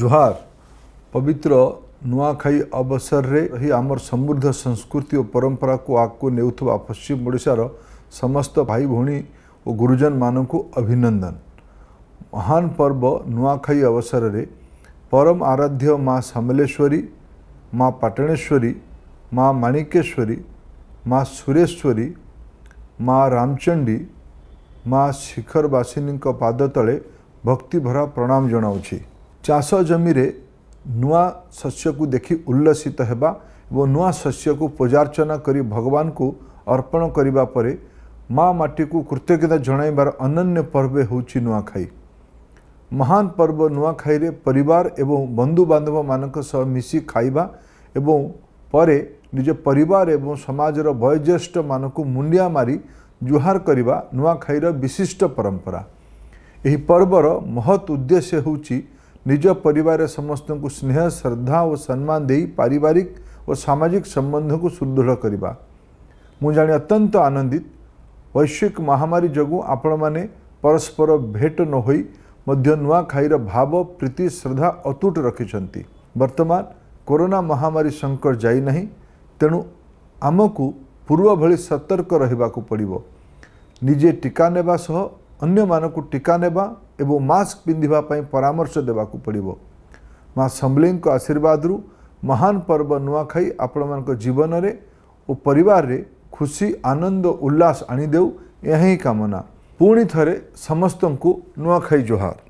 ଜୁହାର ପବିତ୍ର ନୂଆଖାଇ ଅବସରରେ ଏହି ଆମର ସମୃଦ୍ଧ ସଂସ୍କୃତି ଓ ପରମ୍ପରାକୁ ଆଗକୁ ନେଉଥିବା ପଶ୍ଚିମ ଓଡ଼ିଶାର ସମସ୍ତ ଭାଇ ଭଉଣୀ ଓ ଗୁରୁଜନମାନଙ୍କୁ ଅଭିନନ୍ଦନ ମହାନ ପର୍ବ ନୂଆଖାଇ ଅବସରରେ ପରମ ଆରାଧ୍ୟ ମା' ସମଲେଶ୍ୱରୀ ମା' ପାଟଣେଶ୍ୱରୀ ମା' ମାଣିକେଶ୍ୱରୀ ମା' ସୁରେଶ୍ୱରୀ ମା' ରାମଚଣ୍ଡୀ ମା' ଶିଖରବାସିନୀଙ୍କ ପାଦ ତଳେ ଭକ୍ତିଭରା ପ୍ରଣାମ ଜଣାଉଛି ଚାଷ ଜମିରେ ନୂଆ ଶସ୍ୟକୁ ଦେଖି ଉଲ୍ଲସିତ ହେବା ଏବଂ ନୂଆ ଶସ୍ୟକୁ ପୂଜାର୍ଚ୍ଚନା କରି ଭଗବାନଙ୍କୁ ଅର୍ପଣ କରିବା ପରେ ମା' ମାଟିକୁ କୃତଜ୍ଞତା ଜଣାଇବାର ଅନନ୍ୟ ପର୍ବ ହେଉଛି ନୂଆଖାଇ ମହାନ ପର୍ବ ନୂଆଖାଇରେ ପରିବାର ଏବଂ ବନ୍ଧୁବାନ୍ଧବମାନଙ୍କ ସହ ମିଶି ଖାଇବା ଏବଂ ପରେ ନିଜ ପରିବାର ଏବଂ ସମାଜର ବୟୋଜ୍ୟେଷ୍ଠମାନଙ୍କୁ ମୁଣ୍ଡିଆ ମାରି ଜୁହାର କରିବା ନୂଆଖାଇର ବିଶିଷ୍ଟ ପରମ୍ପରା ଏହି ପର୍ବର ମହତ୍ ଉଦ୍ଦେଶ୍ୟ ହେଉଛି निज परिवार परवार समस्त स्नेह श्रद्धा सम्मान पारिवारिक समाजिक सम्बन्धको सुदृढ म जाने अत्यन्त आनन्दित वैश्विक महामारी जु आपण परस्पर भेट नहो नै भाव प्रीति श्रद्धा अतुट रकिन्छ बर्तमान कोरोना महामारि सङ्कट जाना तेणु आमकु पूर्वभरि सतर्क रहेको टिक नहुने ଅନ୍ୟମାନଙ୍କୁ ଟିକା ନେବା ଏବଂ ମାସ୍କ ପିନ୍ଧିବା ପାଇଁ ପରାମର୍ଶ ଦେବାକୁ ପଡ଼ିବ ମା' ସମ୍ବଲିଙ୍କ ଆଶୀର୍ବାଦରୁ ମହାନ ପର୍ବ ନୂଆଖାଇ ଆପଣମାନଙ୍କ ଜୀବନରେ ଓ ପରିବାରରେ ଖୁସି ଆନନ୍ଦ ଉଲ୍ଲାସ ଆଣିଦେଉ ଏହା ହିଁ କାମନା ପୁଣି ଥରେ ସମସ୍ତଙ୍କୁ ନୂଆଖାଇ ଜୁହାର